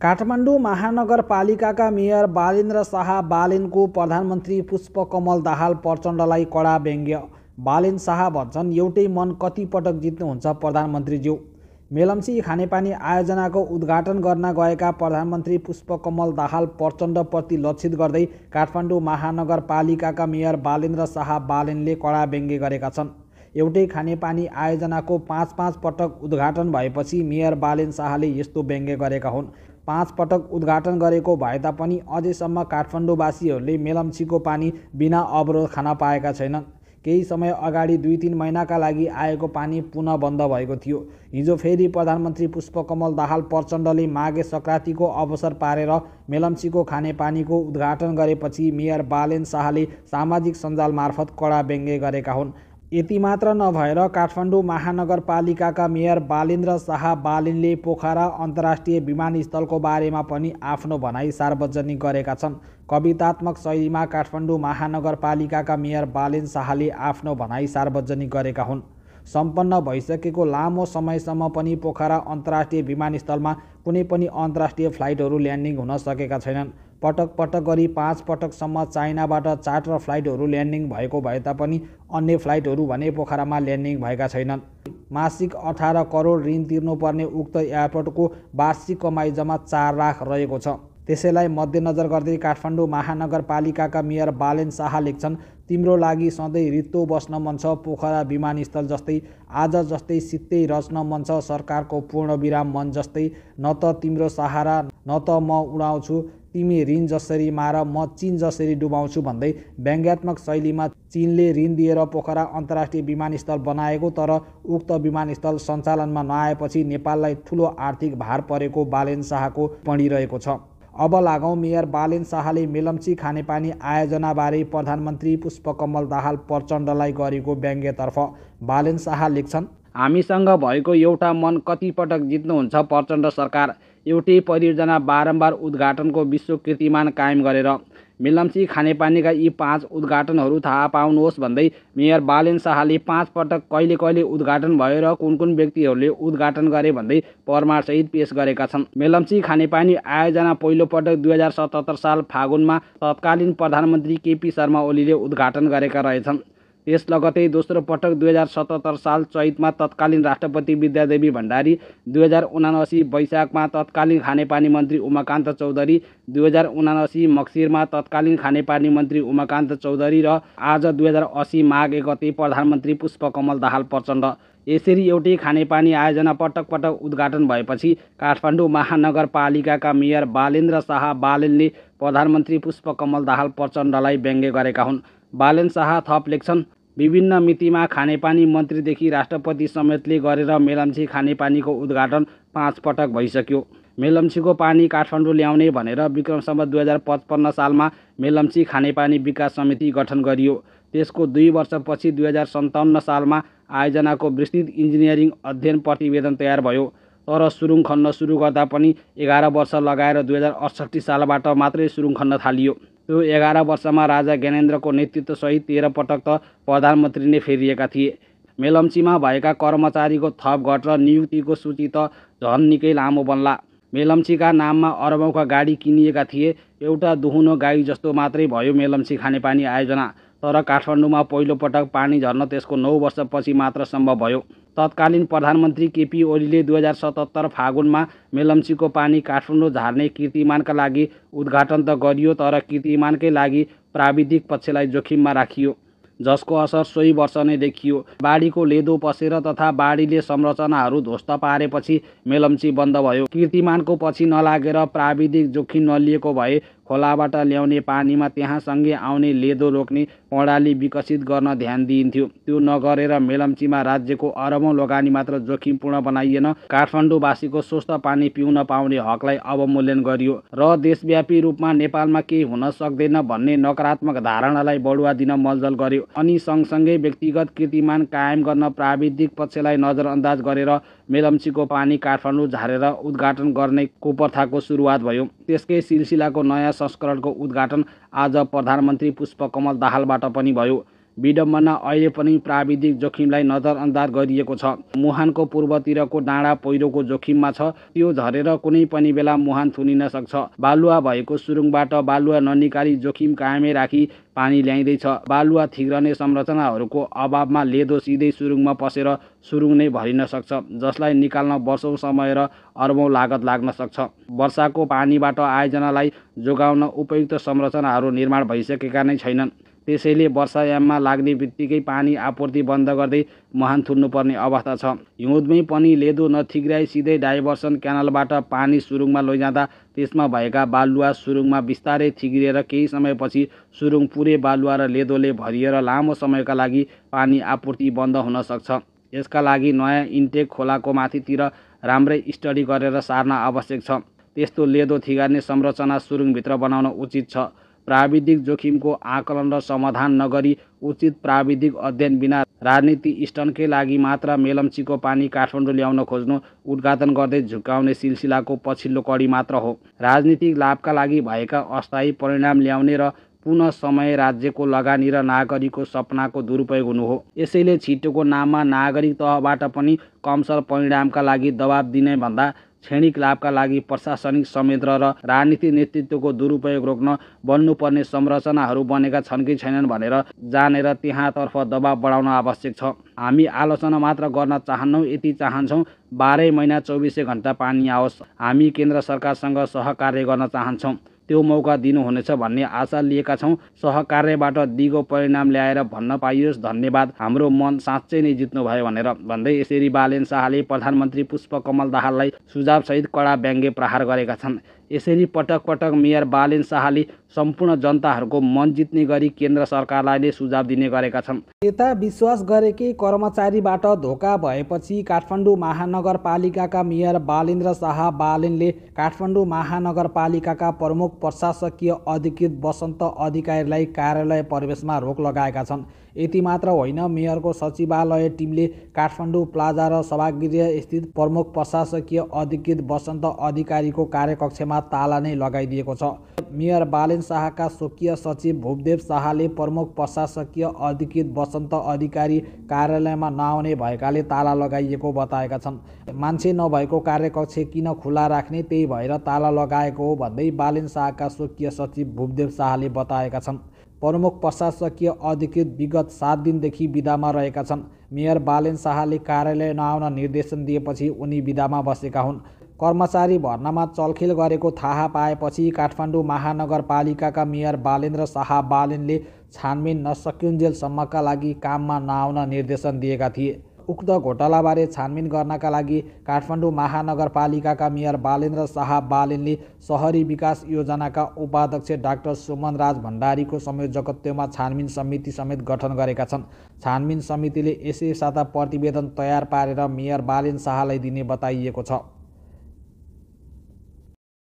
काठमाडौँ महानगरपालिकाका मेयर बालेन्द्र शाह बालेनको प्रधानमन्त्री पुष्पकमल दाहाल प्रचण्डलाई कडा व्यङ्ग्य बालेन शाह भन्छन् एउटै मन कतिपटक जित्नुहुन्छ प्रधानमन्त्रीज्यू मेलम्सी खानेपानी आयोजनाको उद्घाटन गर्न गएका प्रधानमन्त्री पुष्पकमल दाहाल प्रचण्डप्रति लक्षित गर्दै काठमाडौँ महानगरपालिकाका मेयर बालेन्द्र शाह बालेनले कडा व्यङ्ग्य गरेका छन् एउटै खानेपानी आयोजनाको पाँच पाँच पटक उद्घाटन भएपछि मेयर बालेन शाहले यस्तो व्यङ्ग्य गरेका हुन् पाँच पटक उद्घाटन गरेको भए तापनि अझैसम्म काठमाडौँवासीहरूले मेलम्चीको पानी बिना अवरोध खान पाएका छैनन् केही समय अगाडि दुई तिन महिनाका लागि आएको पानी पुनः बन्द भएको थियो हिजो फेरि प्रधानमन्त्री पुष्पकमल दाहाल प्रचण्डले माघे सङ्क्रान्तिको अवसर पारेर मेलम्चीको खानेपानीको उद्घाटन गरेपछि मेयर बालेन शाहले सामाजिक सञ्जाल मार्फत कडा व्यङ्ग्य गरेका हुन् यति मात्र नभएर काठमाडौँ महानगरपालिकाका मेयर बालिन्द्र शाह बालिनले पोखरा अन्तर्राष्ट्रिय विमानस्थलको बारेमा पनि आफ्नो भनाइ सार्वजनिक गरेका छन् कवितात्मक शैलीमा काठमाडौँ महानगरपालिकाका मेयर बालिन शाहले आफ्नो भनाइ सार्वजनिक गरेका हुन् सम्पन्न भइसकेको लामो समयसम्म पनि पोखरा अन्तर्राष्ट्रिय विमानस्थलमा कुनै पनि अन्तर्राष्ट्रिय फ्लाइटहरू ल्यान्डिङ हुन सकेका छैनन् पटक पटक गरी पाँच पटकसम्म चाइनाबाट चार्टर फ्लाइटहरू ल्यान्डिङ भएको भए तापनि अन्य फ्लाइटहरू भने पोखरामा ल्यान्डिङ भएका छैनन् मासिक अठार करोड ऋण तिर्नुपर्ने उक्त एयरपोर्टको वार्षिक कमाइ जम्मा चार लाख रहेको छ त्यसैलाई मध्यनजर गर्दै काठमाडौँ महानगरपालिकाका मेयर बालेन शाह लेख्छन् तिम्रो लागि सधैँ रित्तो बस्न मन छ पोखरा विमानस्थल जस्तै आज जस्तै सित्तै रच्न मन छ सरकारको पूर्ण विराम मन जस्तै न त तिम्रो सहारा न त म उडाउँछु तिमी ऋण जसरी मार म चिन जसरी डुबाउँछु भन्दै व्यङ्ग्यात्मक शैलीमा चिनले ऋण दिएर पोखरा अन्तर्राष्ट्रिय विमानस्थल बनाएको तर उक्त विमानस्थल सञ्चालनमा नआएपछि नेपाललाई ठुलो आर्थिक भार परेको बालेन शाहको पढिरहेको छ अब लागौँ मेयर बालेन शाहले मेलम्ची खानेपानी आयोजनाबारे प्रधानमन्त्री पुष्पकमल दाहाल प्रचण्डलाई गरेको व्यङ्ग्यतर्फ बालेन शाह लेख्छन् हामीसँग भएको एउटा मन कतिपटक जित्नुहुन्छ प्रचण्ड सरकार एउटै परियोजना बारम्बार उद्घाटनको विश्व कीर्तिमान कायम गरेर मेलम्ची खानेपानीका यी पाँच उद्घाटनहरू थाहा पाउनुहोस् भन्दै मेयर बालेन शाहले पाँच पटक कहिले कहिले उद्घाटन भयो र कुन कुन व्यक्तिहरूले उद्घाटन गरे भन्दै परमारसहित पेस गरेका छन् मेलम्ची खानेपानी आयोजना पहिलोपटक दुई हजार सतहत्तर साल फागुनमा तत्कालीन प्रधानमन्त्री केपी शर्मा ओलीले उद्घाटन गरेका रहेछन् यस लगतै दोस्रो पटक दुई हजार सतहत्तर साल चैतमा तत्कालीन राष्ट्रपति विद्यादेवी भण्डारी दुई हजार उनासी वैशाखमा तत्कालीन खानेपानी मन्त्री उमाकान्त चौधरी दुई हजार उनासी मक्सिरमा तत्कालीन खानेपानी मन्त्री उमाकान्त चौधरी र आज दुई हजार असी माघ एकते प्रधानमन्त्री पुष्पकमल दाहाल प्रचण्ड यसरी एउटै खानेपानी आयोजना पटक पटक उद्घाटन भएपछि काठमाडौँ महानगरपालिकाका मेयर बालेन्द्र शाह बालेनले प्रधानमन्त्री पुष्पकमल दाहाल प्रचण्डलाई व्यङ्ग्य गरेका हुन् बालेन शाह थप लेख्छन् विभिन्न मितिमा खानेपानी मन्त्रीदेखि राष्ट्रपति समेतले गरेर मेलम्ची खानेपानीको उद्घाटन पाँच पटक भइसक्यो मेलम्चीको पानी काठमाडौँ ल्याउने भनेर विक्रमसम्म दुई हजार पचपन्न सालमा मेलम्ची खानेपानी विकास समिति गठन गरियो त्यसको दुई वर्षपछि दुई हजार सन्ताउन्न सालमा आयोजनाको विस्तृत इन्जिनियरिङ अध्ययन प्रतिवेदन तयार भयो तर सुरुङ खन्न सुरु गर्दा पनि एघार वर्ष लगाएर दुई हजार अठसट्ठी सालबाट मात्रै सुरुङ खन्न थालियो त्यो एघार वर्षमा राजा ज्ञानेन्द्रको नेतृत्वसहित तेह्र पटक त प्रधानमन्त्री नै फेरिएका थिए मेलम्चीमा भएका कर्मचारीको थप घट र नियुक्तिको सूची त झन् निकै लामो बन्ला मेलम्चीका नाममा अरबौँका गाडी किनिएका थिए एउटा दुहुनो गाई जस्तो मात्रै भयो मेलम्ची खानेपानी आयोजना तर काठमाडौँमा पहिलोपटक पानी झर्न त्यसको नौ वर्षपछि मात्र सम्भव भयो तत्कालीन प्रधानमन्त्री केपी ओलीले दुई हजार सतहत्तर फागुनमा मेलम्चीको पानी काठमाडौँ झार्ने कीर्तिमानका लागि उद्घाटन त गरियो तर कीर्तिमानकै लागि प्राविधिक पक्षलाई जोखिममा राखियो जसको असर सोही वर्ष नै देखियो बाढीको लेदो पसेर तथा बाढीले संरचनाहरू ध्वस्त पारेपछि मेलम्ची बन्द भयो कीर्तिमानको पछि नलागेर प्राविधिक जोखिम नलिएको भए खोलाबाट ल्याउने पानीमा त्यहाँसँगै आउने लेदो रोक्ने प्रणाली विकसित गर्न ध्यान दिइन्थ्यो त्यो नगरेर मेलम्चीमा राज्यको अरबौँ लगानी मात्र जोखिमपूर्ण बनाइएन काठमाडौँवासीको स्वस्थ पानी पिउन पाउने हकलाई अवमूल्यन गरियो र देशव्यापी रूपमा नेपालमा केही हुन सक्दैन भन्ने नकारात्मक धारणालाई बढुवा दिन मलजल गर्यो अनि सँगसँगै व्यक्तिगत कीर्तिमान कायम गर्न प्राविधिक पक्षलाई नजरअन्दाज गरेर मेलम्चीको पानी काठमाडौँ झारेर उद्घाटन गर्ने कुप्रथाको सुरुवात भयो त्यसकै सिलसिलाको नयाँ संस्करणको उद्घाटन आज प्रधानमन्त्री पुष्पकमल दाहालबाट पनि भयो विडम्बना अहिले पनि प्राविधिक जोखिमलाई नजरअन्दाज गरिएको छ मुहानको पूर्वतिरको डाँडा पहिरोको जोखिममा छ त्यो झरेर कुनै पनि बेला मुहान थुनिन सक्छ बालुवा भएको सुरुङबाट बालुवा ननिकाली जोखिम कायमै राखी पानी ल्याइँदैछ बालुवा थिग्रने संरचनाहरूको अभावमा लेदो सिधै सुरुङमा पसेर सुरुङ नै भरिन सक्छ जसलाई निकाल्न वर्षौँ समय र अर्बौँ लागत लाग्न सक्छ वर्षाको पानीबाट आयोजनालाई जोगाउन उपयुक्त संरचनाहरू निर्माण भइसकेका नै छैनन् त्यसैले वर्षायाममा लाग्ने बित्तिकै पानी आपूर्ति बन्द गर्दै मुहान थुन्नुपर्ने अवस्था छ हिउँदमै पनि लेदो नथिग्राई सिधै डाइभर्सन क्यानलबाट पानी सुरुङमा लैजाँदा त्यसमा भएका बालुवा सुरुङमा बिस्तारै थिग्रिएर केही समयपछि सुरुङ पुरै बालुवा र लेदोले भरिएर लामो समयका लागि पानी आपूर्ति बन्द हुन सक्छ यसका लागि नयाँ इन्टेक खोलाको माथितिर राम्रै स्टडी गरेर सार्न आवश्यक छ त्यस्तो लेदो थिगार्ने संरचना सुरुङभित्र बनाउन उचित छ प्राविधिक जोखिमको आकलन र समाधान नगरी उचित प्राविधिक अध्ययन बिना राजनीति स्टनकै लागि मात्र मेलम्चीको पानी काठमाडौँ ल्याउन खोज्नु उद्घाटन गर्दै झुकाउने सिलसिलाको पछिल्लो कडी मात्र हो राजनीतिक लाभका लागि भएका अस्थायी परिणाम ल्याउने र पुनः समय राज्यको लगानी र नागरिकको सपनाको दुरुपयोग हुनु हो यसैले छिटोको नाममा नागरिक तहबाट पनि कमसल परिणामका लागि दबाब दिने भन्दा क्षणिक लाभका लागि प्रशासनिक संयन्त्र र राजनीति नेतृत्वको दुरुपयोग रोक्न बन्नुपर्ने संरचनाहरू बनेका छन् कि छैनन् भनेर जानेर त्यहाँतर्फ दबाव बढाउन आवश्यक छ हामी आलोचना मात्र गर्न चाहन्नौँ यति चाहन्छौँ बाह्रै महिना चौबिसै घन्टा पानी आओस् हामी केन्द्र सरकारसँग सहकार्य गर्न चाहन्छौँ त्यो मौका दिनुहुनेछ भन्ने आशा लिएका छौँ सहकार्यबाट दिगो परिणाम ल्याएर भन्न पाइयोस् धन्यवाद हाम्रो मन साँच्चै नै जित्नुभयो भनेर भन्दै यसरी बालेन शाहले प्रधानमन्त्री पुष्पकमल दाहाललाई सुझावसहित कडा व्यङ्ग्य प्रहार गरेका छन् यसरी पटक पटक मेयर बालेन शाहले सम्पूर्ण जनताहरूको मन जित्ने गरी केन्द्र सरकारलाई नै सुझाव दिने गरेका छन् यता विश्वास गरेकै कर्मचारीबाट धोका भएपछि काठमाडौँ महानगरपालिकाका मेयर बालेन्द्र शाह बालेनले काठमाडौँ महानगरपालिकाका प्रमुख प्रशासकीय अधिकृत वसन्त अधिकारीलाई कार्यालय प्रवेशमा रोक लगाएका छन् यति मात्र होइन मेयरको सचिवालय टिमले काठमाडौँ प्लाजा र सभागृह स्थित प्रमुख प्रशासकीय अधिकृत वसन्त अधिकारीको कार्यकक्षमा ताला नै लगाइदिएको छ मेयर बालेन शाहका स्वकीय सचिव भूपदेव शाहले प्रमुख प्रशासकीय अधिकृत वसन्त अधिकारी कार्यालयमा नआउने भएकाले ताला लगाइएको बताएका छन् मान्छे नभएको कार्यकक्ष किन खुला राख्ने त्यही भएर ताला लगाएको हो भन्दै बालेन शाहका स्वकीय सचिव भूपदेव शाहले बताएका छन् प्रमुख प्रशासकीय अधिकृत विगत सात दिनदेखि विधामा रहेका छन् मेयर बालेन शाहले कार्यालय नआउन निर्देशन दिएपछि उनी विधामा बसेका हुन् कर्मचारी भर्नामा चलखेल गरेको थाहा पाएपछि काठमाडौँ महानगरपालिकाका मेयर बालेन्द्र शाह बालेनले छानबिन नसकिन्जेलसम्मका लागि काममा नआउन निर्देशन दिएका थिए उक्त घोटालाबारे छानबिन गर्नका लागि काठमाडौँ महानगरपालिकाका मेयर बालेन्द्र शाह बालेनले सहरी विकास योजनाका उपाध्यक्ष डाक्टर सुमन राज भण्डारीको संयोजकत्वमा छानबिन समिति समेत गठन गरेका छन् छानबिन समितिले यसै साता प्रतिवेदन तयार पारेर मेयर बालेन शाहलाई दिने बताइएको छ